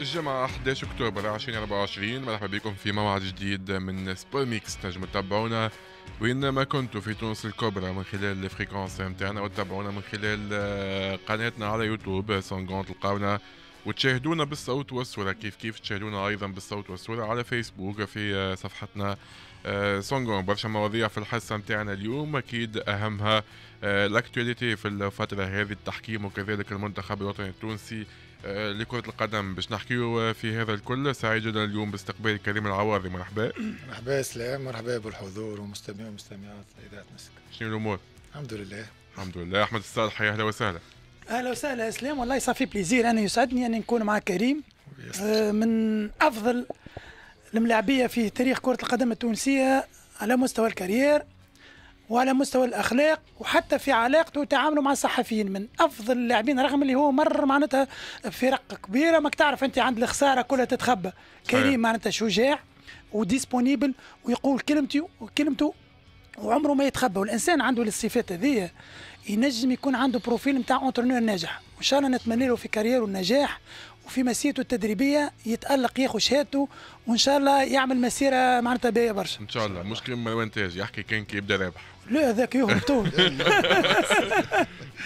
الجمعة 11 أكتوبر 2024 مرحبا بكم في موعد جديد من سبور ميكس تنجموا تتابعونا وين ما كنتوا في تونس الكبرى من خلال الفريكونس نتاعنا وتتابعونا من خلال آه، قناتنا على يوتيوب سونغون تلقاونا وتشاهدونا بالصوت والصورة كيف كيف تشاهدونا أيضا بالصوت والصورة على فيسبوك في آه، صفحتنا آه، سونغون برشا مواضيع في الحصة نتاعنا اليوم أكيد أهمها الاكتواليتي في الفترة هذه التحكيم وكذلك المنتخب الوطني التونسي آه، لكرة القدم باش نحكيو آه، في هذا الكل سعيد جدا اليوم باستقبال كريم العواضي مرحبا مرحبا اسلام مرحبا بالحضور ومستمعي ومستمعات اذاعه مسك شنو الامور؟ الحمد لله الحمد لله احمد الصالح اهلا وسهلا اهلا وسهلا اسلام والله صافي بليزير انا يسعدني اني نكون مع كريم آه، من افضل الملاعبيه في تاريخ كره القدم التونسيه على مستوى الكارير وعلى مستوى الاخلاق وحتى في علاقته وتعامله مع الصحفيين من افضل اللاعبين رغم اللي هو مر معناتها فرق كبيره ماك تعرف انت عند الخساره كلها تتخبى كريم معناتها شجاع وديسبونيبل ويقول كلمته وكلمته وعمره ما يتخبى والانسان عنده الصفات هذه ينجم يكون عنده بروفيل نتاع اونترنور ناجح وان شاء الله نتمنى له في كاريره النجاح وفي مسيرته التدريبيه يتالق ياخذ شهادته وان شاء الله يعمل مسيره معناتها باهيه برشا ان شاء الله مش كيما مانتاج يحكي كان كي يبدا رابح لا هذاك يهرب تو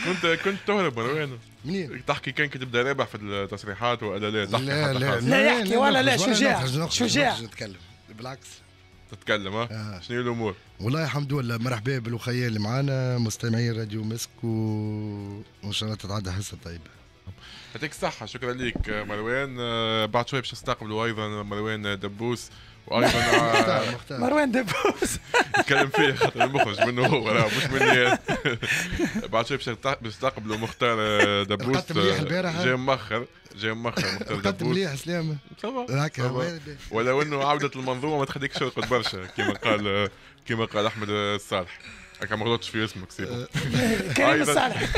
كنت كنت تهرب مروان منين؟ تحكي كان كي تبدا رابح في التصريحات ولا لا تحكي لا لا لا يحكي ولا لا شجاع شجاع نتكلم بالعكس تتكلم ها آه. شنو الامور؟ والله الحمد لله مرحبا بالاخيه اللي معانا مستمعي راديو مسك وان شاء الله تتعدى حصه طيبه يعطيك الصحة شكرا لك مروان آه، بعد شوي باش نستقبلوا أيضا مروان دبوس وايضا آه، مروان دبوس نتكلم فيه خاطر المخرج منه هو راه مش مني بعد شوي باش نستقبلوا مختار آه، دبوس آه، جاي مؤخر جاي مؤخر مختار دبوس مليح سلامة ولو انه عودة المنظومة ما تخليكش ترقد برشا كما قال كما قال احمد الصالح اكيد كان غلطتش في اسمك سيبه كريم الصالح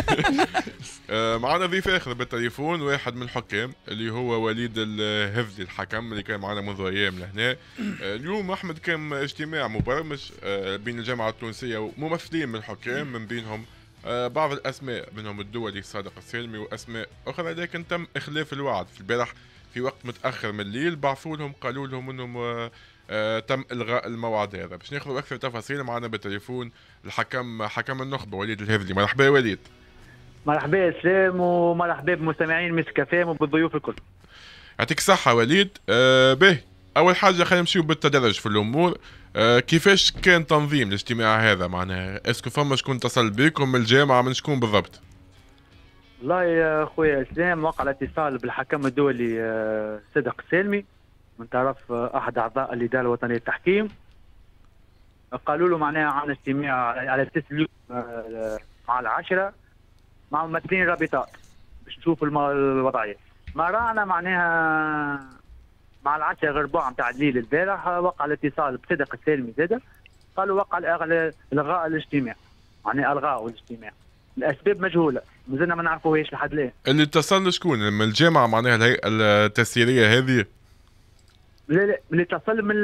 معنا ضيف اخر بالتليفون واحد من الحكام اللي هو وليد الهذلي الحكم اللي كان معنا منذ ايام لهنا آه، اليوم احمد كان اجتماع مبرمج آه، بين الجامعه التونسيه وممثلين من الحكام من بينهم آه، بعض الاسماء منهم الدولي صادق السلمي واسماء اخرى لكن تم اخلاف الوعد في البارح في وقت متاخر من الليل بعثوا لهم قالوا لهم انهم آه تم الغاء الموعد هذا باش ناخذ اكثر تفاصيل معنا بالتليفون الحكم حكم النخبه وليد الهذلي مرحبا يا وليد مرحبا سلام ومرحبا بمستمعين مسكافام وبالضيوف الكل يعطيك الصحه وليد آه به اول حاجه خلينا نمشيو بالتدرج في الامور آه كيفاش كان تنظيم الاجتماع هذا معناها اسكو فما شكون اتصل بكم من الجامعه من شكون بالضبط والله يا خويا اسلام وقع الاتصال بالحكم الدولي آه، صدق سالمي من طرف احد اعضاء الاداره الوطنيه للتحكيم قالوا له معناها عن اجتماع على اساس اليوم آه، مع العشره مع ممثلين الرابطات باش نشوف الوضعيه ما رانا معناها مع العشره غير ربع نتاع الليل البارح وقع الاتصال بصدق السالمي زاد قالوا وقع الغاء الاجتماع معناها الغاء الاجتماع الاسباب مجهوله مازلنا ما نعرفوهاش لحد الان اللي اتصل شكون من الجامعه معناها الهيئه التسييريه هذه لا لا اللي تصل من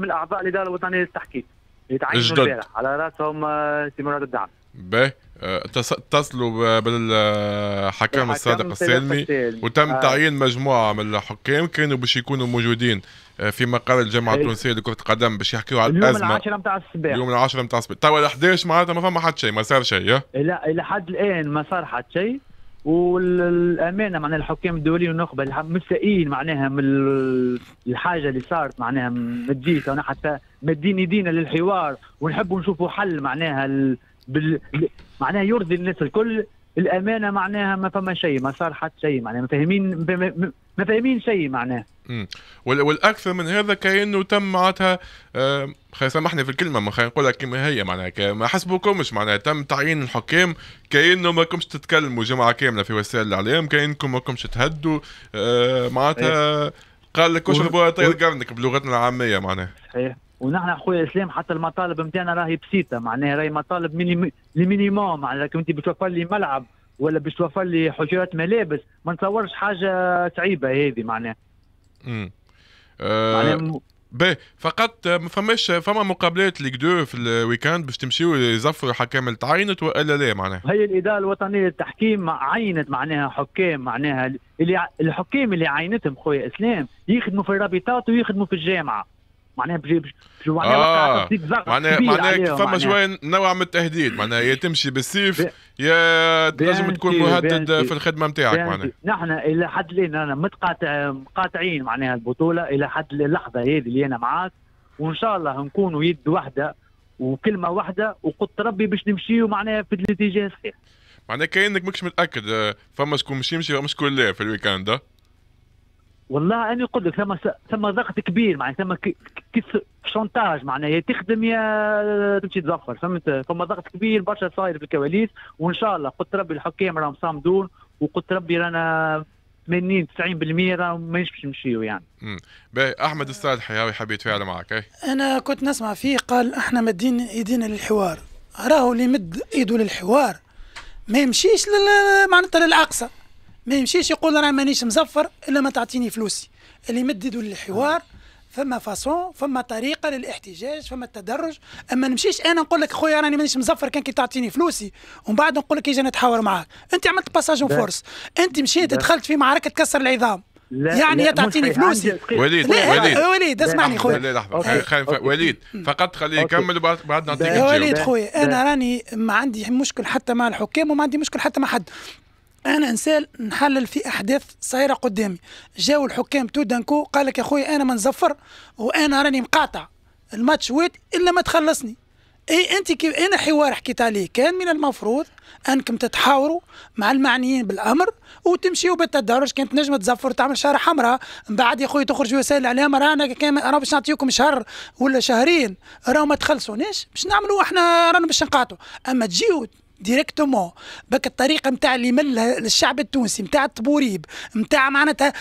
من اعضاء الاداره الوطنيه للتحكيم اللي تعينوا البارح على راسهم آه، سي مراد الدعم به آه، اتصلوا بالحكام الصادق السالمي وتم آه. تعيين مجموعه من الحكام كانوا باش يكونوا موجودين آه، في مقر الجامعه إيه. التونسيه لكره القدم باش يحكيوا على الازمه اليوم العاشره نتاع الصباح اليوم العاشره نتاع الصباح توا 11 معناتها ما فما حد شيء ما صار شيء لا الى حد الان ما صار حد شيء والامانه معناها الحكام الدوليين والنخبه مستائين معناها من الحاجه اللي صارت معناها ما تجيش انا حتى مدين يدينا للحوار ونحبوا نشوفوا حل معناها بال... معناها يرضي الناس الكل الامانه معناها ما فما شيء ما صار حتى شيء معناها ما فاهمين ما فاهمين شيء معناها والاكثر من هذا كانه تم معناتها خلي سامحني في الكلمه ما خلينا نقولها كما هي معناها ما حسبوكمش معناها تم تعيين الحكام كانه ما كنتش تتكلموا جمعه كامله في وسائل الاعلام كانكم ما كنتش تهدوا آه، معناتها قال لك اشربوا طير قرنك بلغتنا العاميه معناها صحيح ونحن اخويا اسلام حتى المطالب نتاعنا راهي بسيطه معناها راهي مطالب مينيموم معناها انت بتوفر لي ملعب ولا بتوفر لي حجرات ملابس ما نتصورش حاجه صعيبه هذه معناها. امم. معناها آه، باهي فقط ما فماش فما مقابلات ليك دو في الويكاند باش تمشيو يزفروا حكام تعينت والا لا معناها هي الاداره الوطنيه للتحكيم عينت معناها حكام معناها اللي الحكام اللي عينتهم خويا اسلام يخدموا في الرابطات ويخدموا في الجامعه معناها بجي معناها آه. معناها معناها فما شويه نوع من التهديد معناها يا تمشي بالسيف يا تنجم تكون مهدد في الخدمه نتاعك معناها نحن الى حد الان انا متقاطع مقاطعين معناها البطوله الى حد اللحظه هذه اللي انا معاك وان شاء الله نكونوا يد واحده وكلمه واحده وقلت ربي باش نمشيوا معناها في الاتجاه الصحيح معناها كانك ماكش متاكد آه، فما شكون مش يمشي فما شكون لا في الويكاند آه. والله انا نقول لك ثم ثم ضغط كبير معناها ثم كيف شونتاج معناها يا تخدم يا تمشي تزفر فهمت ثم ضغط كبير برشا صاير في الكواليس وان شاء الله قلت ربي الحكام راهم صامدون وقلت ربي رانا 80 90% راهم ما باش نمشيو يعني. باهي احمد استاذ حياوي حبيت يتفاعل معك اي. انا كنت نسمع فيه قال احنا مدين ايدينا للحوار راهو اللي يمد ايده للحوار ما يمشيش معناتها للاقصى ما يمشيش يقول راه مانيش مزفر الا ما تعطيني فلوسي اللي يمددوا للحوار فما فاسون فما طريقه للاحتجاج فما التدرج اما نمشيش انا نقول لك خويا راني مانيش مزفر كان كي تعطيني فلوسي ومن بعد نقول لك اجي نتحاور معاك انت عملت باساج فورس انت مشيت دخلت في معركه كسر العظام لا يعني لا تعطيني فلوسي وليد وليد وليد اسمعني خويا وليد وليد فقط خليه يكمل بعد نعطيك وليد خويا انا راني ما عندي مشكل حتى مع الحكام وما عندي مشكل حتى مع حد انا انسان نحلل في احداث صايره قدامي جاو الحكام دانكو قال لك يا خويا انا ما نزفر وانا راني مقاطع الماتش ويت الا ما تخلصني اي انت كي انا حوار حكيت عليه كان من المفروض انكم تتحاوروا مع المعنيين بالامر وتمشيوا بالتدرج كانت نجمة تزفر تعمل شارع حمراء من بعد يا خويا تخرج وسائل الاعلام رانا كان رانا باش نعطيكم شهر ولا شهرين راهو ما تخلصوناش باش نعملوا احنا رانا باش نقاطعوا اما تجيو ديريكتومون بك الطريقه نتاع اللي من الشعب التونسي نتاع الطبوريب نتاع معناتها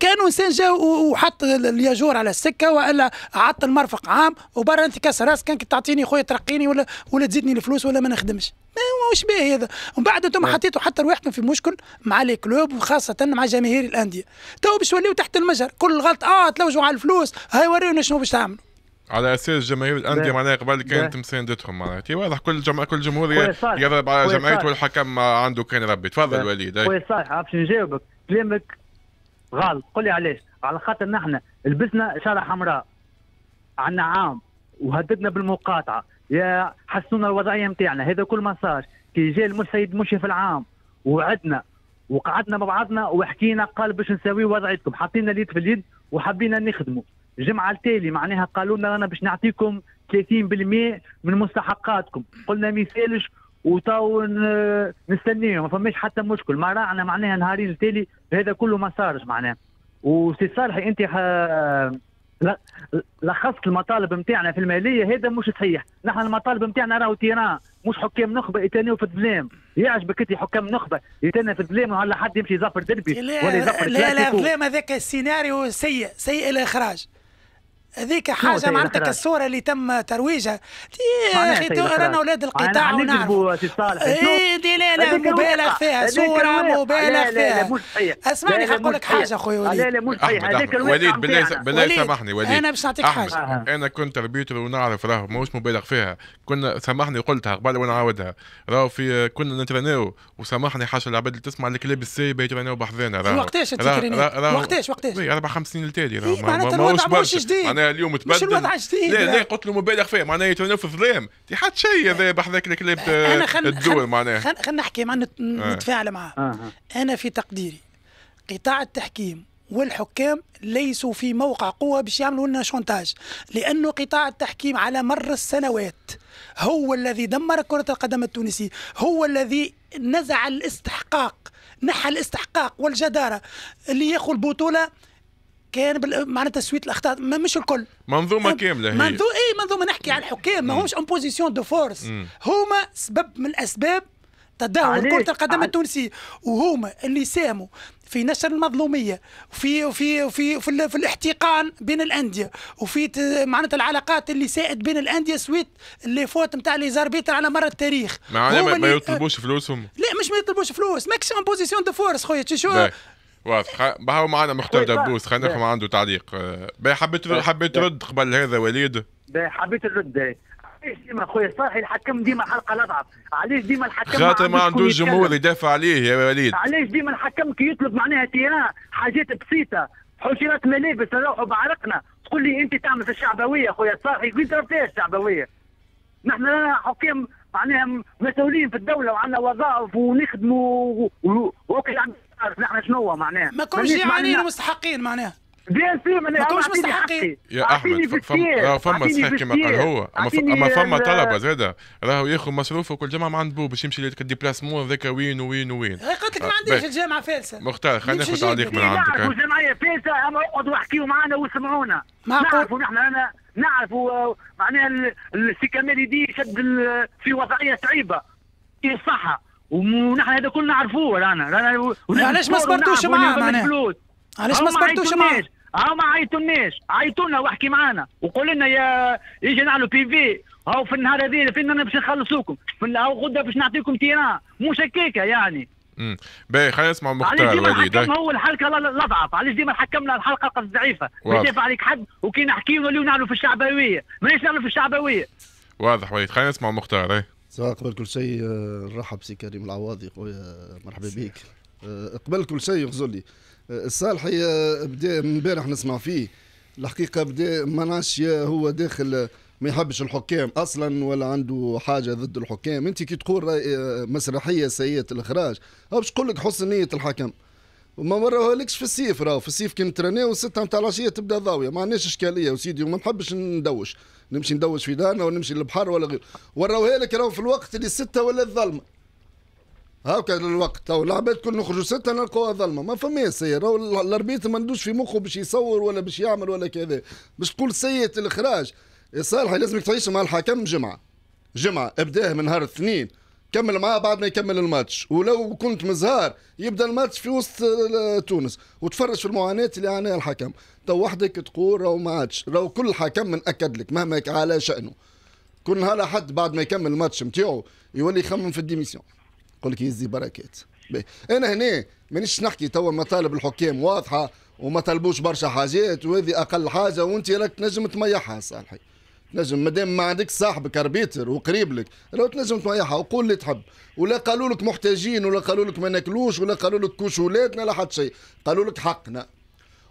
كانوا انسان جا وحط الياجور على السكه والا عطل مرفق عام وبرا انت كاس راس كانك تعطيني خويا ترقيني ولا ولا تزيدني الفلوس ولا ما نخدمش ما واش باهي هذا ومن بعد انتم حطيتوا حتى رواحكم في مشكل مع لي كلوب وخاصه مع جماهير الانديه تو باش تحت المجهر كل غلط اه تلوجوا على الفلوس هاي ورينا شنو باش تعملوا على اساس جماهير الانديه معناها قبل كانت مساندتهم معناتها إيه، واضح كل جمع كل جمهور يضرب على جمعيته والحكم عنده كان ربي تفضل وليد إيه. خويا صالح عرفت نجاوبك كلامك غلط قول لي علاش على خاطر نحن لبسنا شارع حمراء عنا عام وهددنا بالمقاطعه يا حسنونا الوضعيه نتاعنا هذا كل ما صار كي جاء المسيد مشي في العام وعدنا وقعدنا مع بعضنا وحكينا قال باش نساوي وضعيتكم حطينا اليد في اليد وحبينا نخدموا الجمعه التالي معناها قالوا لنا رانا باش نعطيكم 30% من مستحقاتكم قلنا ما يسالش وتو نستنيهم ما فماش حتى مشكل ما راعنا معناها نهارين التالي هذا كله ما صارش معناها وسي صالحي انت لخصت المطالب نتاعنا في الماليه هذا مش صحيح نحن المطالب نتاعنا راهو تيران مش حكام نخبه يتناو في الظلام يعجبك انت حكام نخبه يتنا في الظلام ولا حد يمشي يظفر دربي ولا يظفر لا لا الظلام هذاك السيناريو سيء سيء الاخراج هذيك حاجه معناتها كالصوره اللي تم ترويجها يا اخي رانا اولاد القطاع ونعرف اي لا لا مبالغ فيها صوره مبالغ فيها اسمعني نقول لك حاجه اخويا وليد لا لا مش صحيح هذاك وليد بالله بالله سامحني وليد انا باش نعطيك حاجه انا كنت ربيتر ونعرف راه ماهوش مبالغ فيها كنا سامحني قلتها قبل ونعاودها راهو في كنا نترناو وسامحني حاجه العباد اللي تسمع الكلاب السايبه يترناو بحذانا راهو وقتاش وقتاش وقتاش؟ اربع خمس سنين التالي راهو معناتها الوضع مش جديد اليوم تبدل مش الوضع جديد لا لا قلت له مبالغ فيه معناها في ظلام حتى شيء هذا بحذاك الكلام آه، الدول معناها خلينا خل نحكي معنا آه. نتفاعل معاه آه. انا في تقديري قطاع التحكيم والحكام ليسوا في موقع قوة باش يعملوا لنا شونتاج لأنه قطاع التحكيم على مر السنوات هو الذي دمر كرة القدم التونسي هو الذي نزع الاستحقاق نحى الاستحقاق والجدارة اللي ياخذ البطولة كان بال... معناتها تسويت الاخطاء ما مش الكل منظومه كامله هي منظو... اي منظومه نحكي على الحكام ما همش اون بوزيسيون دو فورس هما سبب من الاسباب تدهور كرة القدم التونسية وهما اللي ساهموا في نشر المظلومية وفي وفي في في, في الاحتقان بين الأندية وفي معناتها العلاقات اللي ساءت بين الأندية سويت اللي فوت نتاع لي زاربيتر على مر التاريخ معناها ما, ما آه. يطلبوش فلوسهم لا مش ما يطلبوش فلوس ماكش اون بوزيسيون دو فورس خويا شو واضح هو معنا مختار طيب، دبوس خلينا نفهم عنده تعليق آه، بي حبيت طيب، حبيت ترد قبل هذا وليد بي حبيت نرد علاش ديما خويا صاحي الحكم ديما حلقه الاضعف علاش ديما الحكم خاطر ما عندوش جمهور يدافع عليه يا وليد علاش ديما الحكم كي يطلب معناها تيران حاجات بسيطه حشرات ملابس نروحوا بعرقنا تقول لي انت تعمل في الشعبويه خويا صاحي وين فيها الشعبويه نحن لنا حكام معناها مسؤولين في الدوله وعندنا وظائف ونخدموا وكل عارف نحن شنو هو معناه ما كونش جعانين يعني ومستحقين معناه بيان سي ما كونش مستحقين يا احمد فما آه، فما صحيح كما قال هو اما فما طلبه زادة راهو ياخذ مصروفه كل جمعه مع عند بو باش يمشي لك هذاك ذاك وين وين وين قلت لك ما آه، عنديش الجامعه فالسه مختار خلينا ناخذ تعليق من عندك آه. الجمعيه فالسه اما اقعدوا احكيوا معنا واسمعونا نعرفوا نحن انا نعرفوا معناها السي كمال يدي شد في وضعيه صعيبه صحه ونحن هذا كلنا نعرفوه رانا رانا علاش ما صبرتوش معاه معناها علاش ما صبرتوش معاه هاو ما عيطولناش عيطولنا واحكي معانا وقول لنا يا يجي نعملوا بي في هاو في النهار هذا فين انا باش نخلصوكم هاو غدا باش نعطيكم تيران مش هكاكا يعني امم باهي خلينا نسمع مختار وليد علاش هو الحلقه الاضعف علاش ديما حكمنا الحلقه الضعيفه يدافع عليك حد وكي نحكي نوليو نعملوا في الشعبويه مانيش نعملوا في الشعبويه واضح وليد خلينا نسمع مختار ايه سواء قبل كل شيء آه، نرحب سي كريم العواضي خويا آه، مرحبا بك آه، قبل كل شيء غزر لي الصالحي بدا من امبارح نسمع فيه الحقيقه بدا مناش هو داخل ما يحبش الحكام اصلا ولا عنده حاجه ضد الحكام انت كي تقول مسرحيه سيئه الاخراج باش تقول لك حسن نيه الحكم وما مراهالكش في السيف راهو في السيف كي نترناو وستة نتاع العشية تبدا ضاوية ما عندناش إشكالية وسيدي وما نحبش ندوش نمشي ندوش في دارنا ونمشي للبحر ولا غير وراوها لك راهو في الوقت اللي الستة ولا الظلمة هاكا الوقت تو العباد كل نخرجوا ستة نلقوها ظلمة ما فما سير راهو الأربيت ما ندوش في مخه باش يصور ولا باش يعمل ولا كذا باش تقول سيئة الإخراج يا صالحي لازمك تعيش مع الحكم جمعة جمعة ابداه من نهار الاثنين كمل معاه بعد ما يكمل الماتش ولو كنت مزهار يبدا الماتش في وسط آه، تونس وتفرج في المعاناه اللي عانيها الحكم تو وحدك تقول راهو ما عادش راهو كل حكم ناكد لك مهما على شانه كل نهار حد بعد ما يكمل الماتش نتاعو يولي يخمم في الديميسيون يقول لك يزي بركات انا هنا مانيش نحكي توا مطالب الحكام واضحه وما طلبوش برشا حاجات وهذه اقل حاجه وانت راك تنجم تميحها صالحي نجم دام ما عندك صاحبك اربيتر وقريب لك لو تنجم تنيحها وقول اللي تحب ولا قالوا لك محتاجين ولا قالوا لك ما ناكلوش ولا قالوا لك كشولاتنا لا حتى شيء قالوا لك حقنا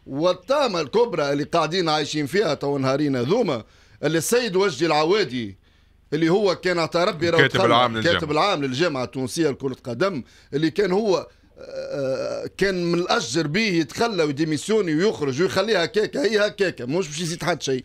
والطامة الكبرى اللي قاعدين عايشين فيها تو نهارين هذوما اللي السيد وجدي العوادي اللي هو كان ربي كاتب العام للجامعة كاتب العام للجامعة التونسية لكرة قدم اللي كان هو آه، آه، كان من الاجر به يتخلى ويديميسيوني ويخرج ويخليها هكاك هي هكاك مش باش يزيد حد شيء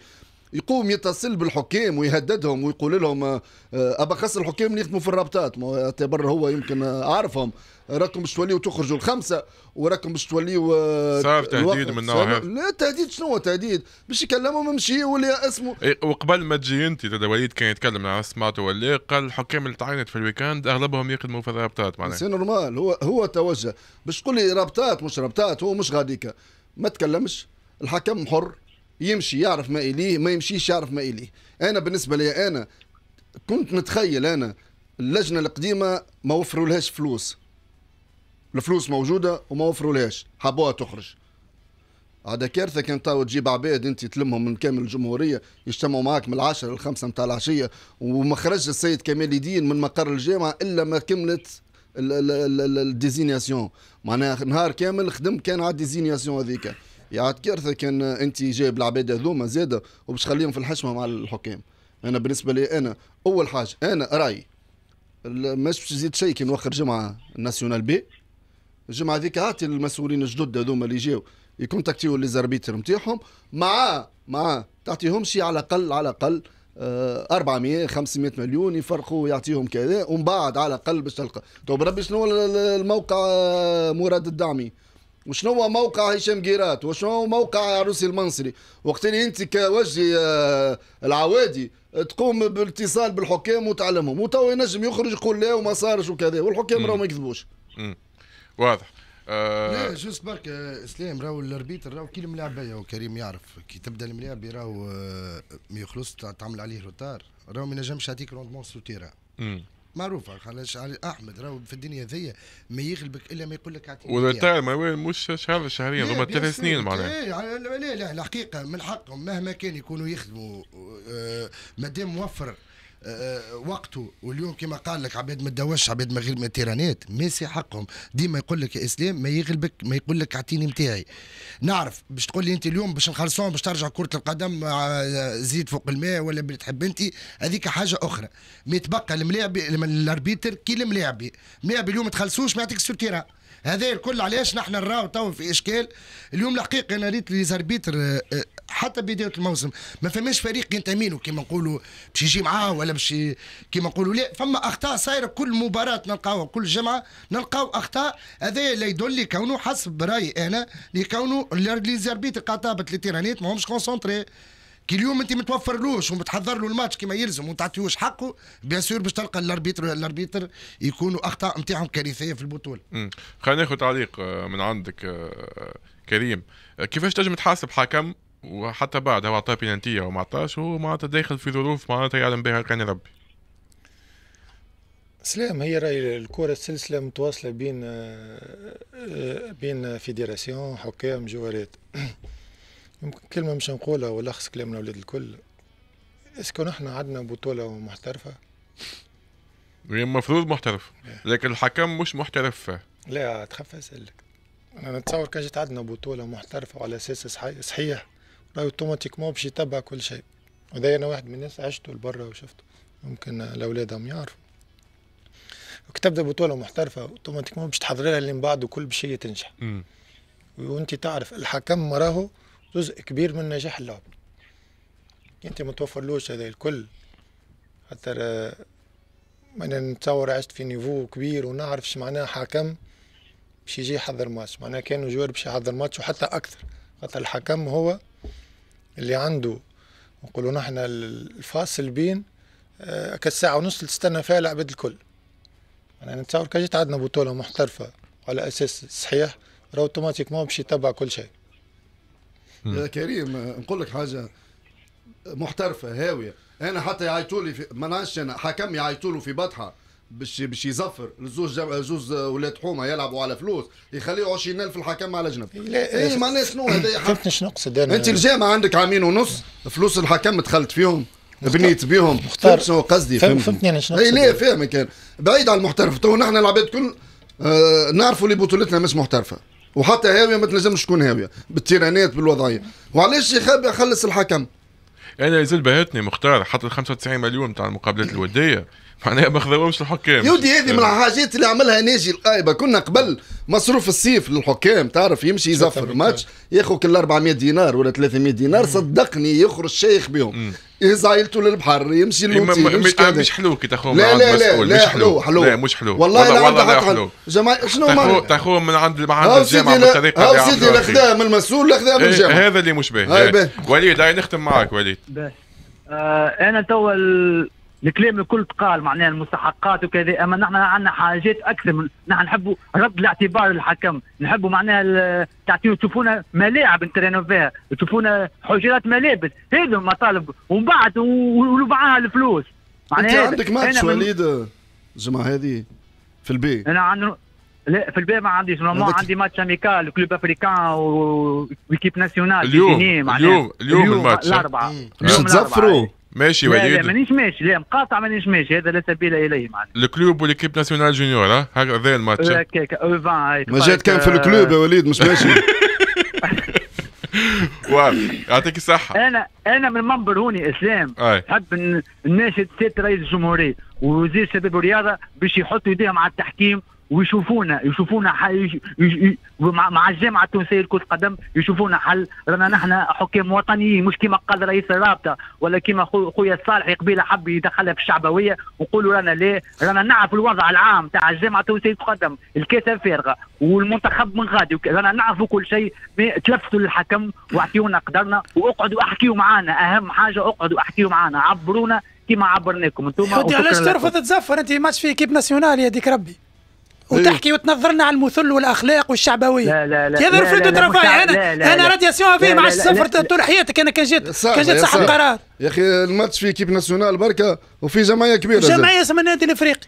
يقوم يتصل بالحكام ويهددهم ويقول لهم آه، ابا ابخص الحكام اللي يخدموا في الرابطات ما يعتبر هو يمكن عارفهم راكم باش توليوا تخرجوا الخمسه وراكم باش توليوا آه، صار تهديد من النوع هذا لا تهديد شنو هو تهديد باش يكلمهم يمشي ولا اسمه إيه، وقبل ما تجي انت تدا وليد كان يتكلم على سمعته ولا قال الحكام اللي تعينت في الويكاند اغلبهم يخدموا في الرابطات معناها سي نورمال هو هو توجه باش تقول لي رابطات مش رابطات هو مش غاديكا ما تكلمش الحكم حر يمشي يعرف ما اليه ما يمشيش يعرف ما اليه انا بالنسبه لي انا كنت نتخيل انا اللجنه القديمه ما وفروا لهاش فلوس الفلوس موجوده وما وفروا لهاش حبوها تخرج هذا كارثه كان تاو تجيب عباد انت تلمهم من كامل الجمهوريه يجتمعوا معاك من العشرة للخمسة نتاع العشيه وما خرج السيد كمال الدين من مقر الجامعه الا ما كملت الديزينياسيون معناها نهار كامل خدم كان على الديزينياسيون هذيك يعاد كارثه كان انت جايب العباد هذوما زاده وباش تخليهم في الحشمه مع الحكام انا بالنسبه لي انا اول حاجه انا رايي مش باش تزيد شيء كي نوخر جمعه ناسيونال بي الجمعه هذيك اعطي المسؤولين الجدد هذوما اللي جاو يكونتاكتيو لي زاربيتر نتاعهم مع مع تعطيهم شيء على الاقل على الاقل 400 آه، 500 مليون يفرقوا يعطيهم كذا ومن بعد على الاقل باش تلقى تو طيب بربي شنو الموقع آه، مراد الدعمي وشنو هو موقع هشام جيرات وشنو هو موقع عروسي المنصري وقت اللي انت كوجهي آه، العوادي تقوم بالاتصال بالحكام وتعلمهم وتوا ينجم يخرج يقول لا وما صارش وكذا والحكام راهو ما يكذبوش واضح آه، لا جوست برك اسلام آه، راهو الاربيتر راهو كي الملاعبيه وكريم يعرف كي تبدا الملاعب راهو ما يخلص تعمل عليه روتار راهو ما ينجمش يعطيك روندمون سو تيران معروفه خلاص علي احمد راهو في الدنيا ذي ما يغلبك الا ما يقول لك اعطيني تاع ما وين مش شهر شهرين هما ثلاث سنين معناها إيه، لا لا الحقيقه من حقهم مهما كان يكونوا يخدموا آه، مادام موفر وقته واليوم كما قال لك عباد ما تدوش عباد ما غير ما تيرانات ميسي حقهم ديما يقول لك يا اسلام ما يغلبك ما يقول لك اعطيني نتاعي نعرف باش تقول لي انت اليوم باش نخلصوهم باش ترجع كره القدم آه، زيد فوق الماء ولا اللي تحب انت هذيك حاجه اخرى ما يتبقى الملاعب الاربيتر كي الملاعب الملاعب اليوم ما تخلصوش ما يعطيكش السوتيرا هذا الكل علاش نحن نراو تو في اشكال اليوم الحقيقه انا ريت لي زربيتر آه، آه، حتى بدايه الموسم ما فماش فريق ينتمي له كما نقولوا باش يجي معاه ولا باش كما نقولوا لا فما اخطاء صايره كل مباراه نلقاوها كل جمعه نلقاو اخطاء هذا اللي يدل كونه حسب رايي انا كونه لي زربيت قطابه التيرانيت ماهمش كونسونتري كي اليوم انت متوفرلوش ومتحضر له الماتش كما يلزم وما حقه بيان سور باش تلقى الاربيتر الاربيتر يكونوا اخطاء نتاعهم كارثيه في البطوله. خلينا ناخذ تعليق آه، من عندك آه، كريم آه، كيفاش تنجم تحاسب حكم وحتى بعد هو عطاه بينانتية وما عطاش هو معناتها داخل في ظروف معناتها يعلم بها كان ربي سلام هي راي الكره السلسله متواصله بين آه، آه، بين فيديراسيون حكام جوارات يمكن كلمه مش نقولها ولخص كلامنا ولاد الكل اسكو نحنا عندنا بطوله محترفه المفروض محترف لكن الحكم مش محترف لا تخفى اسالك انا نتصور كان جات عندنا بطوله محترفه وعلى اساس صحيح لا اوتوماتيكمون باش يتبع كل شيء وده انا واحد من الناس عشته لبرا وشفته ممكن لاولادهم يعرفوا كتاب بطوله محترفه اوتوماتيكمون باش تحضر لها اللي من بعد وكل باش هي تنجح وانت تعرف الحكم راهو جزء كبير من نجاح اللعبه انت ما توفرلوش هذا الكل خاطر انا نتصور عشت في نيفو كبير ونعرف شو معناه حكم باش يجي يحضر ماتش معناه كانوا جوار باش يحضر ماتش وحتى اكثر خاطر الحكم هو اللي عنده نقولوا نحن الفاصل بين آه، كالساعة ونص تستنى فيها لعبة الكل يعني نتصور كان جيت عندنا بطولة محترفة على أساس صحيح راه اوتوماتيكمون باش يتبع كل شيء يا كريم نقول لك حاجة محترفة هاوية أنا حتى يعيطوا لي ما نعرفش أنا حكم يعيطوا له في بطحة باش باش يزفر لزوج جم... زوج ولاد حومه يلعبوا على فلوس يخليه 20000 الحكم على جنب اي معناها شنو هذا فهمت شنو نقصد انا انت الجامعه عندك عامين ونص فلوس الحكم دخلت فيهم بنيت بيهم مختار شنو قصدي فهمتني انا شنو اي لا فاهم كان بعيد على المحترف تو نحن العباد كل آه نعرفوا اللي بطولتنا مش محترفه وحتى هاويه ما تنجمش تكون هاويه بالتيرانات بالوضعيه وعلاش يا خابي خلص الحكم انا يزيد بهتني مختار حط ال 95 مليون تاع المقابلات الوديه معناها ما خذاوهمش الحكام يا ودي هذه من الحاجات اللي عملها ناجي القايبه كنا قبل مصروف الصيف للحكام تعرف يمشي يزفر ماتش ياخذ كل 400 دينار ولا 300 دينار صدقني يخرج شيخ بهم يهز عائلته للبحر يمشي للوتي مش آه، حلو كي تاخوهم لا لا لا لا مش حلو حلو لا مش حلو والله لا والله لا حلو جماعة شنو ما تاخذهم من عند مع عند الجامعة بالطريقة هاو سيدي لا من المسؤول لا من إيه، الجامعة هذا اللي مش إيه. باهي وليد نختم معك وليد آه، انا توا الكلام الكل تقال معناها المستحقات وكذا اما نحن عندنا حاجات اكثر من نحن نحبوا رد الاعتبار للحكم نحبوا معناها تعطيو تشوفونا ملاعب نترينو فيها تشوفونا حجرات ملابس هذو المطالب ومن بعد ومعاها الفلوس معناها انت عندك ماتش وليد الجمعه هذه في البي انا عندنا لا في البي ما عنديش نورمال عندي ماتش اميكال كلوب افريكان ويكيب ناسيونال اليوم اليوم اليوم الماتش الاربعه باش تزفروا ماشي وليد لا, مانيش ماشي لا مقاطع مانيش ماشي هذا لا سبيل اليه معناها الكلوب والاكيب ناسيونال جونيور ها هذا الماتش هكاك ما جات كان في الكلوب يا وليد مش ماشي واضح يعطيك الصحة أنا أنا من منبر هوني إسلام حب الناشد سيت رئيس الجمهورية ووزير الشباب والرياضة باش يحطوا يديهم على التحكيم ويشوفونا يشوفونا حل مع الجامعه التونسيه لكره القدم يشوفونا حل رانا نحن حكام وطنيين مش كما قال رئيس الرابطه ولا كما خويا الصالح قبيله حب يدخلها في الشعبويه ويقولوا رانا لا رانا نعرف الوضع العام تاع الجامعه التونسيه لكره القدم الكاسه فارغه والمنتخب من غادي رانا نعرفوا كل شيء تلفتوا للحكم واعطيونا قدرنا واقعدوا احكيوا معنا اهم حاجه اقعدوا احكيوا معنا عبرونا كما عبرناكم انتم علاش ترفض تزفر انت ماتش في كيب ناسيونال يا ديك ربي وتحكي إيه. وتنظرنا على المثل والاخلاق والشعبويه لا لا لا هذا رفض رفاعي انا لا لا انا رادياسيون فيه مع السفر طول حياتك انا كان جيت كان جيت صح القرار يا اخي الماتش في كيب ناسيونال بركه وفي جمعيه كبيره جمعيه اسمها النادي الافريقي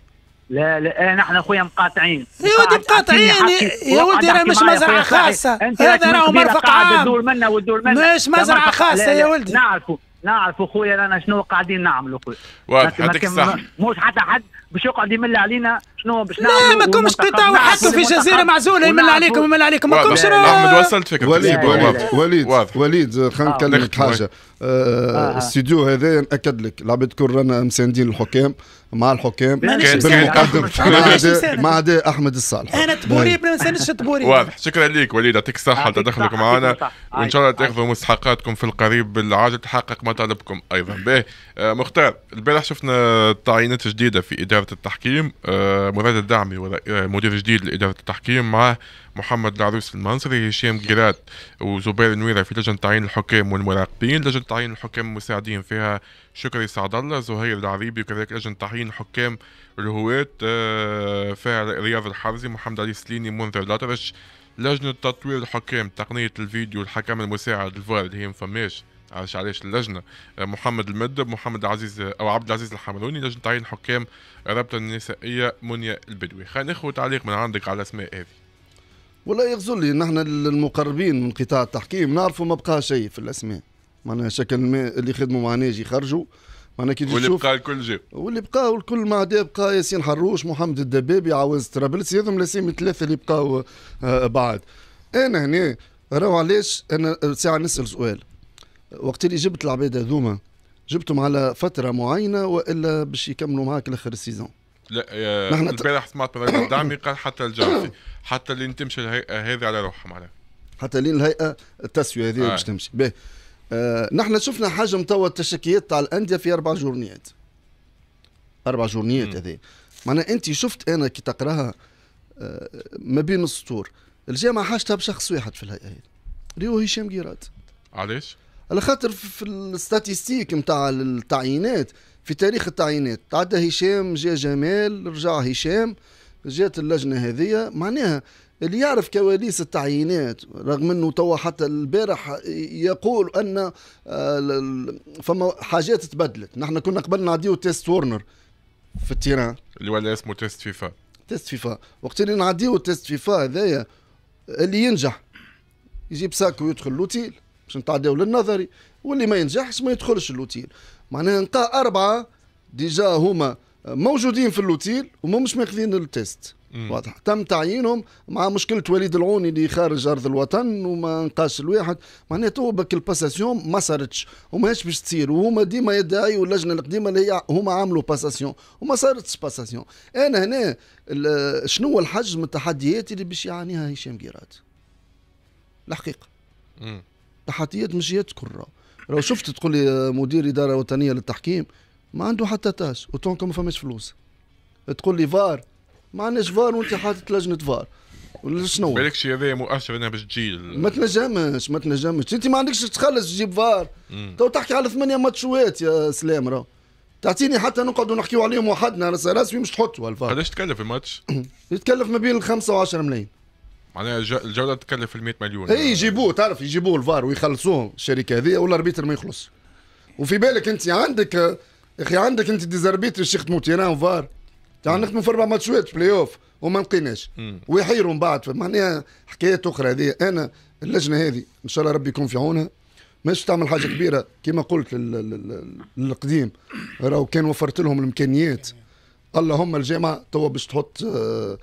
لا لا إيه، نحن خويا مقاطعين يا ولدي مقاطعين يا ولدي راه مش مزرعه خاصه هذا راه مرفق عام منا والدول منا مش مزرعه خاصه يا ولدي نعرفوا نعرفوا خويا رانا شنو قاعدين نعملوا خويا واضح يعطيك الصحه مش حتى حد باش يقعد يمل علينا شنو باش نعمل لا ما كومش قطاع وحكوا في جزيره معزوله يمل عليكم يمل عليكم ما كومش احمد وصلت فكرة وليد وليد وليد خلينا آه. نكلمك حاجه الاستوديو آه، آه. هذا ناكد لك العباد تكون رانا مساندين الحكام مع الحكام بالمقدم مع عدا احمد الصالح انا تبوري ما نسانش تبوري واضح شكرا لك وليد يعطيك الصحه تدخلك معنا وان شاء الله تاخذوا مستحقاتكم في القريب بالعاجل تحقق مطالبكم ايضا به مختار البارح شفنا تعيينات جديده في اداره التحكيم مراد الدعمي آه، مدير جديد لاداره التحكيم مع محمد العروس المنصري هشام جيرات وزبير نويره في لجنه تعيين الحكام والمراقبين لجنه تعيين الحكام المساعدين فيها شكري سعد الله زهير العريبي وكذلك لجنه تعيين حكام الهواة فيها رياض الحرزي محمد علي سليني منذر لاطرش لجنه تطوير الحكام تقنيه الفيديو الحكم المساعد الفار اللي هي مفماش علاش علاش اللجنه آه، محمد المدب محمد عزيز او عبد العزيز الحمروني لجنه تعيين حكام رابطه النسائيه منيا البدوي خلينا ناخذ تعليق من عندك على اسماء هذه ولا يغزل لي نحن المقربين من قطاع التحكيم نعرفوا ما بقى شيء في الاسماء معناها شكل اللي خدموا مع ناجي خرجوا معناها كي واللي بقى الكل جاء واللي والكل الكل عدا بقى ياسين حروش محمد الدبابي عواز طرابلسي هذم الاسامي الثلاثه اللي بقاو آه، بعد انا هنا راهو علاش انا ساعه نسال سؤال وقت اللي جبت العباد هذوما جبتهم على فتره معينه والا باش يكملوا معاك لاخر السيزون لا آه، نحن البارح سمعت من رجل قال حتى الجافي حتى لين تمشي الهيئه هذه على روحها معناها حتى لين الهيئه التسويه هذه باش آه. تمشي باهي آه نحن شفنا حجم توا التشكيات تاع الانديه في اربع جورنيات اربع جورنيات هذه معناها انت شفت انا كي تقراها آه، ما بين السطور الجامعه حاجتها بشخص واحد في الهيئه هذه اللي هو هشام جيرات علاش؟ على خاطر في الستاتيستيك نتاع التعيينات في تاريخ التعيينات تعدى هشام جا جمال رجع هشام جات اللجنه هذه معناها اللي يعرف كواليس التعيينات رغم انه توا حتى البارح يقول ان آه، فما حاجات تبدلت نحن كنا قبل نعديو تيست ورنر في التيران اللي ولا اسمه تيست فيفا تيست فيفا وقت اللي نعديو تيست فيفا هذايا اللي ينجح يجيب ساكو ويدخل لوتيل باش نتعداو للنظري واللي ما ينجحش ما يدخلش اللوتيل معناها نلقى أربعة ديجا هما موجودين في اللوتيل وما مش ماخذين التيست واضح تم تعيينهم مع مشكله وليد العوني اللي خارج ارض الوطن وما نقاش الواحد معناته بك الباساسيون ما صارتش وماهيش باش تصير وهما ديما يدعيوا اللجنه القديمه اللي هي هما عملوا باساسيون وما صارتش باساسيون انا هنا شنو هو الحجم التحديات اللي باش يعانيها هشام قيرات الحقيقه تحتيات مشيات تكرر لو شفت تقول لي مدير اداره وطنيه للتحكيم ما عنده حتى تاج وتونكم ما فماش فلوس تقول لي فار ما عندناش فار وانت حاطط لجنه فار ولا شنو بالك شي هذا مؤثر انها باش تجي ما تنجمش ما تنجمش انت ما عندكش تخلص تجيب فار تو تحكي على ثمانيه ماتشوات يا سلام راه تعطيني حتى نقعد نحكيو عليهم وحدنا راس راسي مش تحطوا الفار قداش تكلف الماتش؟ يتكلف ما بين 5 و 10 ملايين معناها الجوله تكلف ال 100 مليون اي يجيبوه تعرف يجيبوه الفار ويخلصوه الشركه هذه ولا ما يخلص وفي بالك انت عندك اخي عندك انت ديزاربيتر الشيخ موتيران فار تاع يعني نخدموا في اربع ماتشات بلاي اوف وما لقيناش ويحيروا من بعد معناها حكايات اخرى هذه انا اللجنه هذه ان شاء الله ربي يكون في عونها مش تعمل حاجه كبيره كما قلت للقديم راهو كان وفرت لهم الامكانيات اللهم الجامعه توا باش تحط آه،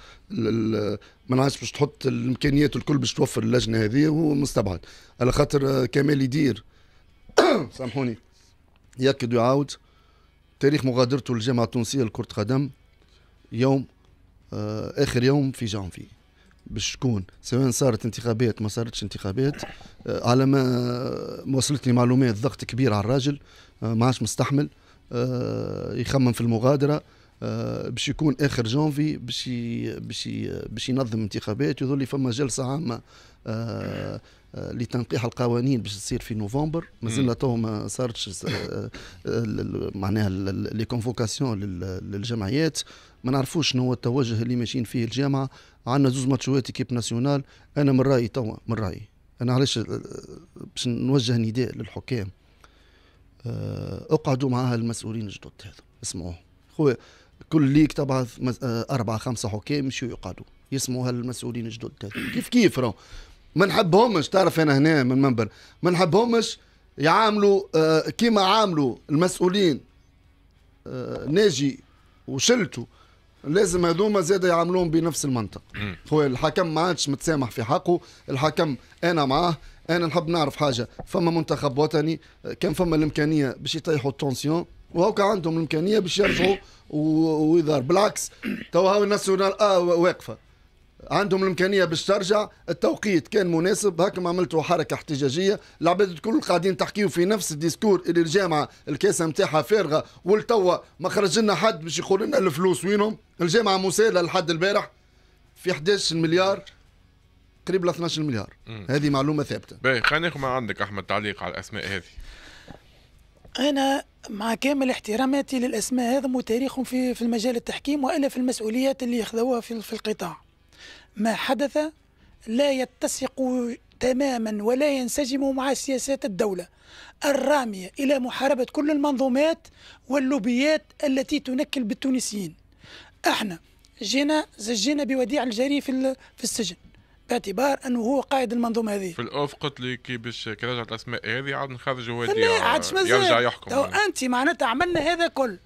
ما عادش باش تحط الامكانيات الكل باش توفر اللجنه هذه وهو مستبعد على خاطر آه، كمال يدير سامحوني ياكد ويعاود تاريخ مغادرته للجامعه التونسيه لكره قدم يوم آه، اخر يوم في جانفي باش تكون سواء صارت انتخابات ما صارتش انتخابات آه، على ما وصلتني معلومات ضغط كبير على الراجل ما عادش مستحمل يخمم في المغادره آه، باش يكون اخر جانفي باش باش باش ينظم انتخابات يظل فما جلسه عامه آه، آه، لتنقيح القوانين باش تصير في نوفمبر مازال تو ما صارتش معناها لي كونفوكاسيون للجمعيات ما نعرفوش شنو هو التوجه اللي ماشيين فيه الجامعه عندنا زوز ماتشوات كيب ناسيونال انا من رايي توا من رايي انا علاش باش نوجه نداء للحكام اقعدوا مع المسؤولين الجدد هذا اسمعوه خويا كل ليك تبع آه، أربعة خمسة حكام مشيو يقعدوا يسموا هالمسؤولين الجدد كيف كيف راه ما نحبهمش تعرف أنا هنا من منبر ما نحبهمش يعاملوا آه، كيما عاملوا المسؤولين آه، ناجي وشلتوا لازم هذوما زاد يعاملوهم بنفس المنطق هو الحكم ما عادش متسامح في حقه الحكم انا معاه انا نحب نعرف حاجه فما منتخب وطني كان فما الامكانيه باش يطيحوا التونسيون وهوكا عندهم الامكانيه باش يرجعوا ويظهر بالعكس تو هاو الناسيونال آه واقفه عندهم الامكانيه باش ترجع التوقيت كان مناسب هكما عملتوا حركه احتجاجيه العباد الكل قاعدين تحكيوا في نفس الديسكور اللي الجامعه الكاسه نتاعها فارغه ولتوا ما خرج لنا حد باش يقول لنا الفلوس وينهم الجامعه مساله لحد البارح في 11 مليار قريب ل 12 مليار هذه معلومه ثابته باهي خلينا ناخذ ما عندك احمد تعليق على الاسماء هذه انا مع كامل احتراماتي للاسماء هذم وتاريخهم في في المجال التحكيم والا في المسؤوليات اللي ياخذوها في, في القطاع ما حدث لا يتسق تماما ولا ينسجم مع سياسات الدولة الرامية إلى محاربة كل المنظومات واللوبيات التي تنكل بالتونسيين احنا جينا زجينا بوديع الجري في السجن باعتبار انه هو قائد المنظومه هذه في الاوف قلت لي كي باش كي رجعت الاسماء هذه عاد نخرجوا هذه يرجع يحكم لو انت معناتها عملنا هذا كل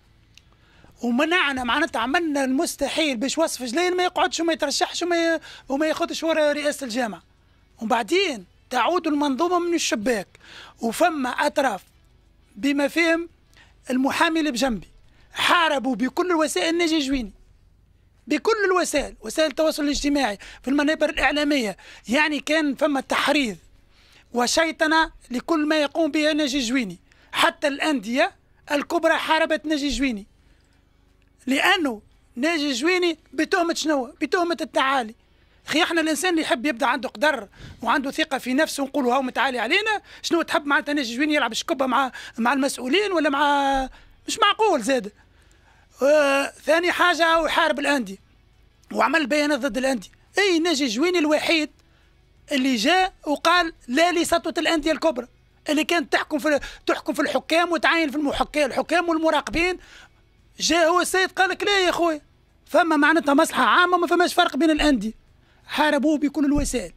ومنعنا معناتها عملنا المستحيل باش وصف جليل ما يقعدش وما يترشحش وما وما ياخذش ورا رئاسه الجامعه وبعدين تعود المنظومه من الشباك وفما اطراف بما فيهم المحامي اللي بجنبي حاربوا بكل الوسائل ناجي جويني بكل الوسائل وسائل التواصل الاجتماعي في المنابر الإعلامية يعني كان فما تحريض وشيطنة لكل ما يقوم به ناجي جويني حتى الأندية الكبرى حاربت ناجي جويني لأنه ناجي جويني بتهمة شنو بتهمة التعالي خي احنا الانسان اللي يحب يبدا عنده قدر وعنده ثقه في نفسه ونقولوا هاو متعالي علينا شنو تحب معناتها ناجي جويني يلعب شكبه مع مع المسؤولين ولا مع مش معقول زاد آه، ثاني حاجة هو يحارب الأندية وعمل بيانات ضد الأندية أي ناجي جويني الوحيد اللي جاء وقال لا لسطوة الأندية الكبرى اللي كانت تحكم في تحكم في الحكام وتعين في المحكام الحكام والمراقبين جاء هو السيد قال لك لا يا خويا فما معناتها مصلحة عامة ما فماش فرق بين الأندية حاربوه بكل الوسائل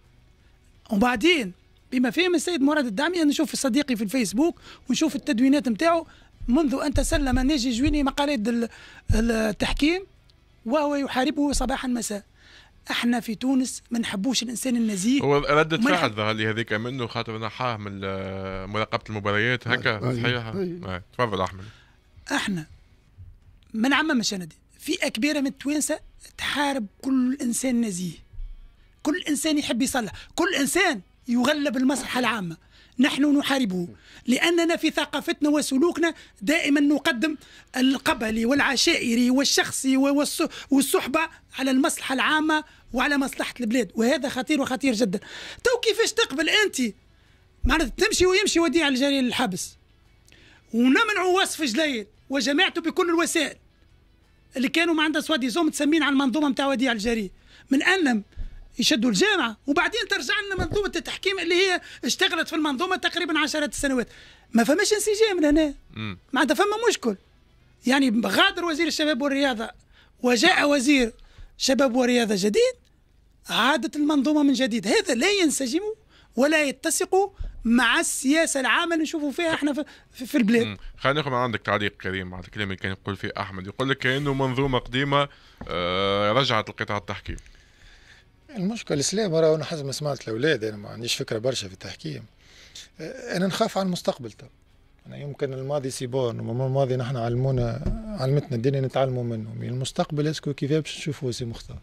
وبعدين بما فيهم السيد مراد الدعمي انا نشوف صديقي في الفيسبوك ونشوف التدوينات نتاعو منذ أن تسلم نيجي جويني مقاليد التحكيم وهو يحاربه صباحا مساء احنا في تونس ما نحبوش الانسان النزيه هو ردة فعل ظهر لي هذيك منه خاطر نحاه من مراقبه المباريات طيب، هكا طيب، صحيح طيب. نعم. تفضل احمد احنا ما نعممش انا دي فئه كبيره من التوانسه تحارب كل انسان نزيه كل انسان يحب يصلح كل انسان يغلب المصلحه العامه نحن نحاربه لأننا في ثقافتنا وسلوكنا دائما نقدم القبلي والعشائري والشخصي والصحبة على المصلحة العامة وعلى مصلحة البلاد وهذا خطير وخطير جدا تو كيفاش تقبل أنت معناتها تمشي ويمشي وديع الجرير للحبس ونمنع وصف جليل وجماعته بكل الوسائل اللي كانوا ما عندها سوا ديزون متسمين على المنظومه نتاع وديع الجري من انهم يشدوا الجامعه وبعدين ترجع لنا منظومه التحكيم اللي هي اشتغلت في المنظومه تقريبا عشرات السنوات ما فماش انسجام ما معناتها فما مشكل يعني غادر وزير الشباب والرياضه وجاء وزير شباب ورياضه جديد عادت المنظومه من جديد هذا لا ينسجم ولا يتسق مع السياسه العامه اللي نشوفوا فيها احنا في, في, البلاد خلينا ناخذ من عندك تعليق كريم على الكلام اللي كان يقول فيه احمد يقول لك كانه منظومه قديمه آه، رجعت القطاع التحكيم المشكلة السلام راه أنا حسب ما سمعت الأولاد أنا يعني ما عنديش فكرة برشا في التحكيم أنا نخاف على المستقبل تو أنا يعني يمكن الماضي سيبون الماضي نحن علمونا علمتنا الدنيا نتعلموا منه من يعني المستقبل اسكو كيفاش باش نشوفوا سي مختار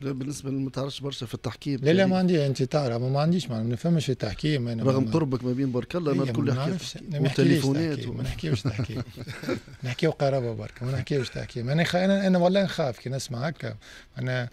بالنسبه لما تعرفش برشا في التحكيم لا لا ما عندي انت تعرف ما عنديش ما نفهمش في التحكيم انا رغم قربك ما بين برك الله إيه، انا الكل يحكي وتليفونات ما نحكيوش تحكيم نحكيو قرابه برك ما نحكيوش تحكيم انا انا, أنا والله نخاف كي نسمع هكا انا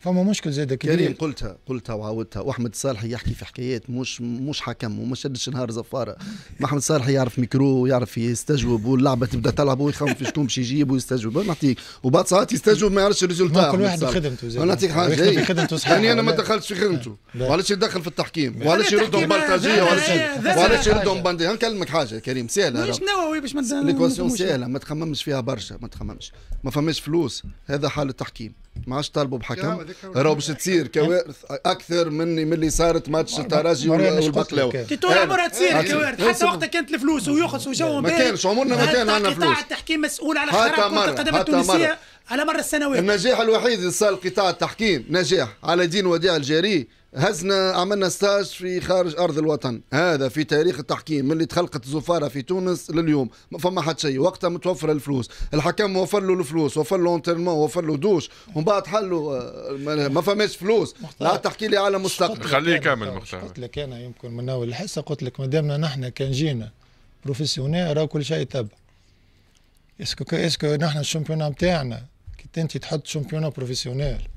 فما مشكل زاد كبير كريم قلتها قلتها وعاودتها واحمد صالحي يحكي في حكايات مش مش حكم وما شدش نهار زفاره محمد صالحي يعرف ميكرو ويعرف يستجوب واللعبه تبدا تلعب ويخمم في شكون باش يجيب ويستجوب نعطيك وبعد ساعات يستجوب ما يعرفش الريزولتا كل واحد خدمته زاد نعطيك حاجه خدمته صحيح يعني انا ما دخلتش في خدمته وعلاش يدخل في التحكيم وعلاش يردهم بلطجيه وعلاش يردهم بندي نكلمك حاجه كريم سهله مش نووي باش ما ليكواسيون سهله ما تخممش فيها برشا ما تخممش ما فماش فلوس هذا حال التحكيم ما عادش طالبوا بحكم راهو باش تصير كوارث اكثر من اللي صارت ماتش الترجي والبقلاوي تو عمرها تصير كوارث حتى وقتها كانت الفلوس ويخص وجو ما كانش عمرنا ما كان عندنا فلوس التحكيم مسؤول على خراب كره القدم التونسيه على مر السنوات النجاح الوحيد اللي صار قطاع التحكيم نجاح على دين وديع الجاري هزنا عملنا ستاج في خارج ارض الوطن هذا في تاريخ التحكيم من اللي تخلقت الزفاره في تونس لليوم ما فما حد شيء وقتها متوفر الفلوس الحكم وفر له الفلوس وفر له انترنمون وفر له دوش ومن بعد حلوا آه، ما فماش فلوس لا تحكي لي على مستقبل خليه كامل مختار قلت لك انا يمكن من اول الحصه قلت لك ما دامنا نحن كان جينا بروفيسيونيل راه كل شيء تبع اسكو اسكو نحن الشامبيون نتاعنا كي انت تحط شامبيون بروفيسيونيل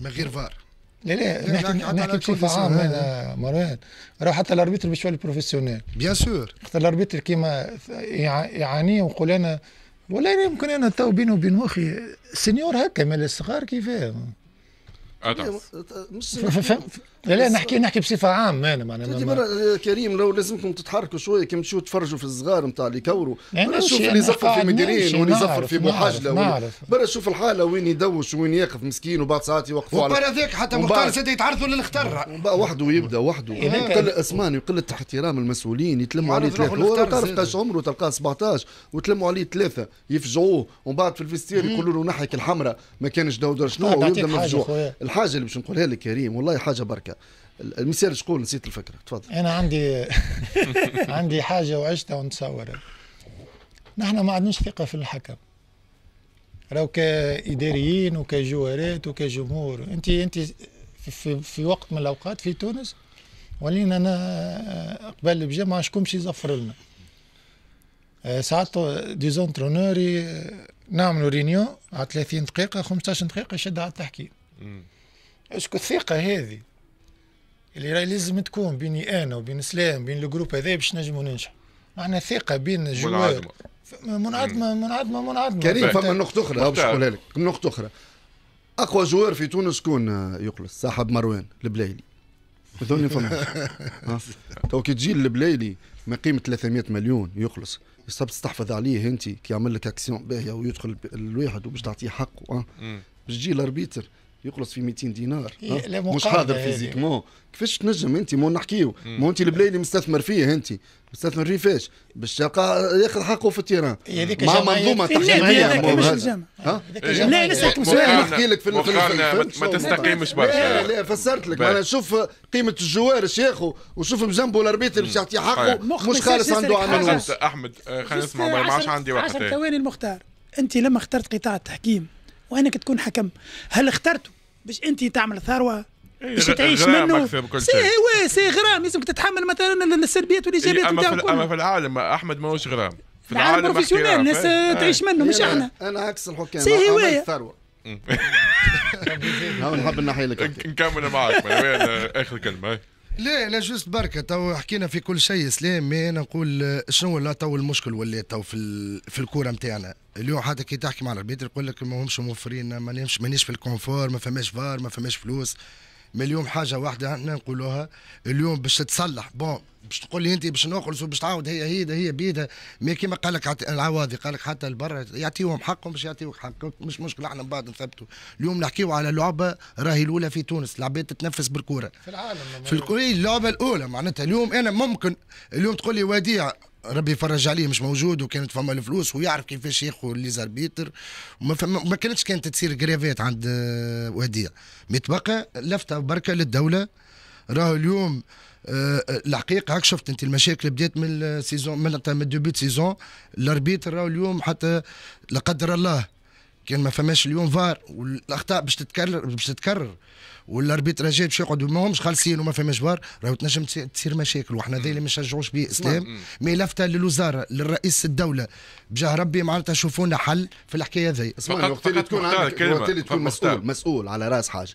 من غير فار لا لا نحكي نحكي بصفه عامه انا راه حتى الاربيتر باش يولي بروفيسيونيل بيان سور حتى الاربيتر كيما يعاني ونقول انا ولا يمكن انا تو بيني وبين مخي سنيور هكا مال الصغار كيفاه مش لا لا نحكي نحكي بصفه عامه انا معناها مرة آه، كريم لو لازمكم تتحركوا شويه كي تمشوا تفرجوا في الصغار نتاع اللي كوروا برا شوف اللي يزفر في مديرين واللي يزفر في محاجله برا شوف الحاله وين يدوش وين يقف مسكين وبعد ساعات يوقفوا على برا ذاك حتى مختار سيدي يتعرضوا للخطر وحده يبدا وحده إيه، قل اسماني وقله احترام المسؤولين يتلموا عليه ثلاثه هو تعرف قاش عمره تلقاه 17 وتلموا عليه ثلاثه يفجعوه ومن بعد في الفيستير يقولوا له نحك الحمراء ما كانش دودر شنو طيب، ويبدا مفجوع حاجه اللي باش نقولها لك كريم والله حاجه بركه المثال شقول نسيت الفكره تفضل انا عندي عندي حاجه وعشتها ونتصورها نحن ما عندناش ثقه في الحكم راهو كاداريين وكجوارات وكجمهور انت انت في, في وقت من الاوقات في تونس ولينا انا قبل بجمع شكون باش يزفر لنا آه، ساعات دي زونترونور آه، نعملوا رينيو على 30 دقيقه 15 دقيقه شد على التحكيم اسكو الثقة هذه اللي راهي لازم تكون بيني انا وبين سلام بين الجروب هذا باش نجموا ننجحوا معنا ثقة بين الجوار منعدمة منعدمة منعدمة كريم فما نقطة أخرى باش نقولها لك نقطة أخرى أقوى جوار في تونس شكون يقلص صاحب مروان البلايلي اظن فما تو كي تجي البلايلي ما قيمة 300 مليون يخلص يصب تستحفظ عليه انت كي يعمل لك اكسيون باهيه ويدخل الواحد وباش تعطيه حقه باش تجي الاربيتر يخلص في 200 دينار إيه، مش حاضر فيزيكمون كيفاش تنجم انت مو نحكيو مو انت البلاي اللي مستثمر فيه انت مستثمر فيه فاش باش تلقى ياخذ حقه في التيران إيه، مع منظومه إيه، تنظيميه مش الجامعه لا نسالك سؤال نحكي لك في ما تستقيمش برشا لا لا فسرت لك انا شوف قيمه الجوار شيخو وشوف بجنبه الاربيتر باش يعطي حقه طيب. مش خالص عنده عمل احمد آه، خلينا نسمع ما عادش عندي وقت 10 ثواني المختار انت لما اخترت قطاع التحكيم وانك تكون حكم هل اخترته باش انت تعمل ثروه إيه، باش تعيش منه سي هو سي غرام لازمك تتحمل مثلا السلبيات والايجابيات نتاعك إيه، أما, اما في العالم احمد ماهوش غرام في العالم بروفيسيونيل ناس إيه. تعيش منه مش احنا انا عكس الحكام سي هوايه نحب نحيلك نكمل معاك اخر كلمه لا لا جوست بركه تو حكينا في كل شيء سلام مي انا نقول شنو لا تو المشكل ولا تو في في الكوره نتاعنا اليوم حتى كي تحكي مع الربيت يقول لك ما همش موفرين مانيش مانيش في الكونفور ما فماش فار ما فماش فلوس من اليوم حاجه واحده احنا نقولوها اليوم باش تصلح بون باش تقول لي انت باش نخلص وباش تعاود هي هي هي بيدها مي كيما قال لك العواضي قال لك حتى البر يعطيهم حقهم باش يعطيوك حقك مش مشكله احنا من بعد نثبتوا اليوم نحكيو على لعبه راهي الاولى في تونس العباد تتنفس بالكوره في العالم في الكوري اللعبه الاولى معناتها اليوم انا ممكن اليوم تقول لي وديع ربي يفرج عليه مش موجود وكانت فما الفلوس ويعرف كيفاش ياخذ لي زاربيتر وما فما ما كانتش كانت تصير كريفات عند آه، وديع مي تبقى لفته بركه للدوله راهو اليوم آه، آه، الحقيقه هاك شفت انت المشاكل بدات من السيزون من من دوبي سيزون الاربيتر راهو اليوم حتى لا قدر الله كان ما فماش اليوم فار والاخطاء باش تتكرر باش تتكرر والاربيتراجات باش يقعدوا ماهمش خالصين وما فماش فار راهو تنجم تصير مشاكل وحنا ذي اللي ما نشجعوش به اسلام مي لفته للوزاره للرئيس الدوله بجاه ربي معناتها شوفوا لنا حل في الحكايه ذي اسمعني وقت اللي تكون عندك وقت اللي تكون مسؤول مسؤول على راس حاجه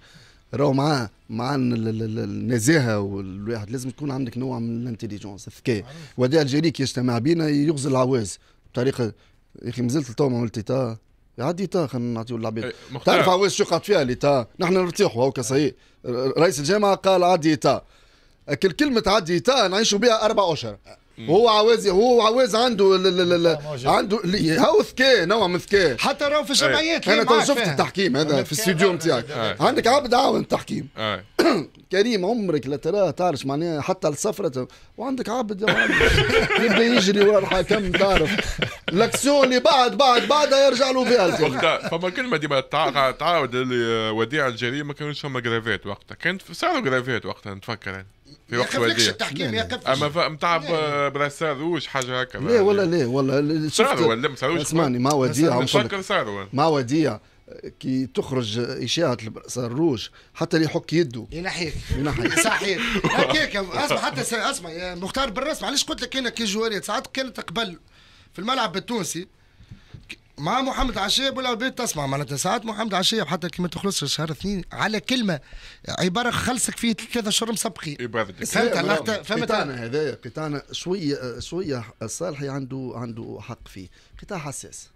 راهو مع مع النزاهه والواحد لازم تكون عندك نوع من الانتليجونس الذكاء وهذا الجريك يجتمع بينا يغزل العواز بطريقه يا اخي مازلت تو ما قلت يعدي تا خلينا نعطيو للعباد إيه، تعرف عواش شو قعد فيها تا نحن نرتاحوا هاكا صحيح رئيس الجامعه قال عدي تا كلمه عدي تا نعيشوا بها اربع اشهر وهو عاوز هو عاوز عنده لا لا عنده هو ذكاء نوع من الذكاء حتى راهو في الجمعيات إيه. انا تو شفت التحكيم هذا في الاستوديو نتاعك إيه. عندك عبد عاون التحكيم إيه. كريم عمرك لا تراه تعرف معناها حتى السفرة وعندك عبد يبدا يجري ورا الحكم تعرف الاكسيون اللي بعد بعد بعد يرجع له فيها فما كلمه ديما تعاود اللي وديع الجريمه ما كانوش فما جرافات وقتها كانت صاروا جرافات وقتها نتفكر يعني في وقت وديع ما اما نتاع براسار وش حاجه هكا لا والله لا والله شفت ولا ما اسمعني مع وديع ما مع وديع كي تخرج اشاعه البصر روج حتى اللي يحك يده ينحيك ينحيك صحيح هكاك اسمع حتى اسمع مختار بالرسم علاش قلت لك انا كي جواريت ساعات كانت قبل في الملعب التونسي مع محمد ولا بيت تسمع معناتها ساعات محمد عشيب حتى كي ما تخلصش شهر اثنين على كلمه عباره خلصك فيه ثلاثة اشهر مسبقين فهمت اللقطه إيه، فهمت قطاعنا هذايا قطاعنا شويه شويه الصالحي عنده عنده حق فيه قطاع حساس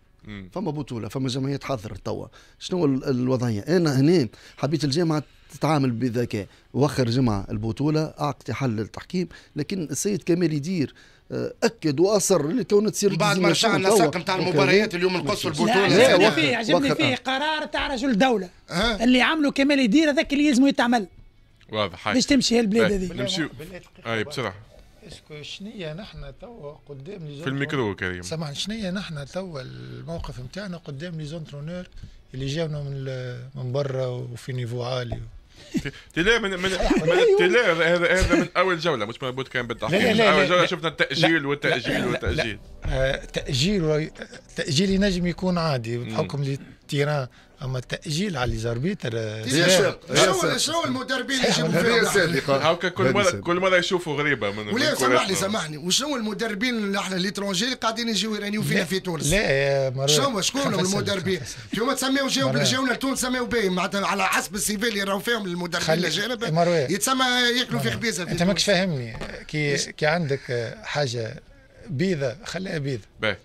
فما بطوله فما جمعيه تحضر توا شنو الوضعيه انا هنا حبيت الجامعه تتعامل بذكاء وخر جمعه البطوله اعطي حل التحكيم لكن السيد كمال يدير آه، اكد واصر تو تصير بعد ما رجعنا النسق نتاع المباريات اليوم نقصوا البطوله عجبني فيه عجبني فيه قرار تاع رجل دوله اللي عمله كمال يدير هذاك اللي يلزمه يتعمل واضح باش تمشي هالبلاد طيب، هذه نمشيو اي بسرعه اسكو شنيا نحن توا قدام في الميكرو كريم سامحني شنيا نحن توا الموقف نتاعنا قدام لي زونترونور اللي جاونا من من برا وفي نيفو عالي تيلير من من, من تيلير هذا هذا من اول جوله مش من بوت كان بالتحقيق من اول جوله شفنا التاجيل والتاجيل والتاجيل تاجيل آه، تاجيل ينجم يكون عادي بحكم التيران اما التاجيل على ليزاربيتر شنو شنو المدربين اللي يجيبوا فيهم كل مره كل مره يشوفوا غريبه من ولا سامحني سامحني وشنو المدربين اللي احنا ليترونجي اللي قاعدين يجيو يرانيو فينا في تونس لا شنو شكون المدربين يوم تسميو جاو جاونا لتونس سميو باهي على حسب السي في اللي راهو فيهم المدربين الاجانب يتسمى ياكلوا في خبيزه انت ماكش فاهمني كي كي عندك حاجه بيضه خليها بيضه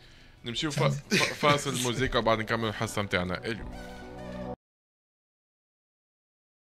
نمشيو فاصل الموسيقى وبعد نكمل الحصه نتاعنا اليوم